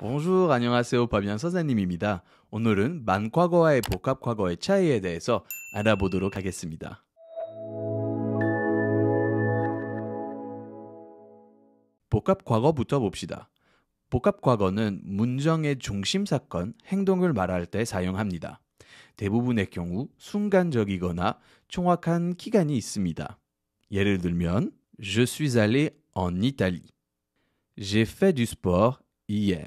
Bonjour, 안녕하세요. 법연 선생님입니다. 오늘은 만과거와의 복합과거의 차이에 대해서 알아보도록 하겠습니다. 복합과거부터 봅시다. 복합과거는 문정의 중심 사건, 행동을 말할 때 사용합니다. 대부분의 경우 순간적이거나 총확한 기간이 있습니다. 예를 들면, Je suis allé en Italie. J'ai fait du sport hier.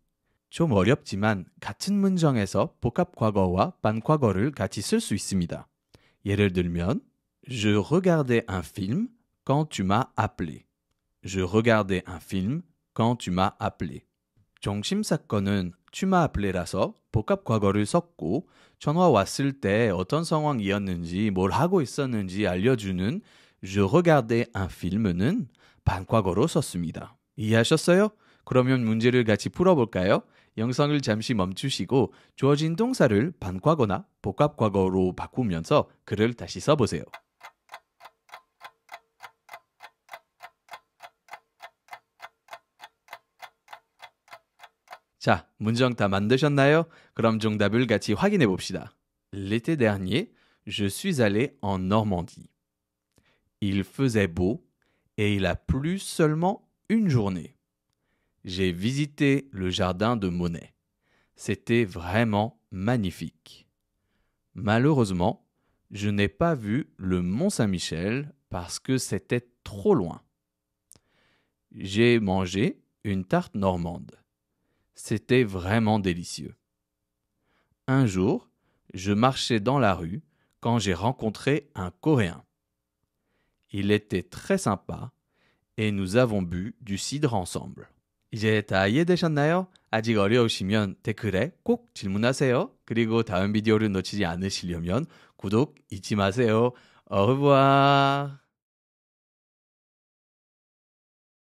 좀 어렵지만 같은 문장에서 복합 과거와 반과거를 같이 쓸 수 있습니다. 예를 들면 Je regardais un film quand tu m'as appelé. Je regardais un film quand tu m'as appelé. 정심 사건은 tu m'as appelé라서 복합 과거를 썼고 전화 왔을 때 어떤 상황이었는지 뭘 하고 있었는지 알려주는 Je regardais un film는 반과거로 썼습니다. 이해하셨어요? 그러면 문제를 같이 풀어볼까요? 영상을 잠시 멈추시고 주어진 동사를 반과거나 복합과거로 바꾸면서 글을 다시 써보세요. 자, 문장 다 만드셨나요? 그럼 정답을 같이 확인해 봅시다. L'été dernier, je suis allé en Normandie. Il faisait beau et il a plu seulement une journée. j'ai visité le jardin de Monet. C'était vraiment magnifique. Malheureusement, je n'ai pas vu le Mont Saint-Michel parce que c'était trop loin. J'ai mangé une tarte normande. C'était vraiment délicieux. Un jour, je marchais dans la rue quand j'ai rencontré un Coréen. Il était très sympa et nous avons bu du cidre ensemble. 이제 다 이해되셨나요? 아직 어려우시면 댓글에 꼭 질문하세요. 그리고 다음 비디오를 놓치지 않으시려면 구독 잊지 마세요. 어부와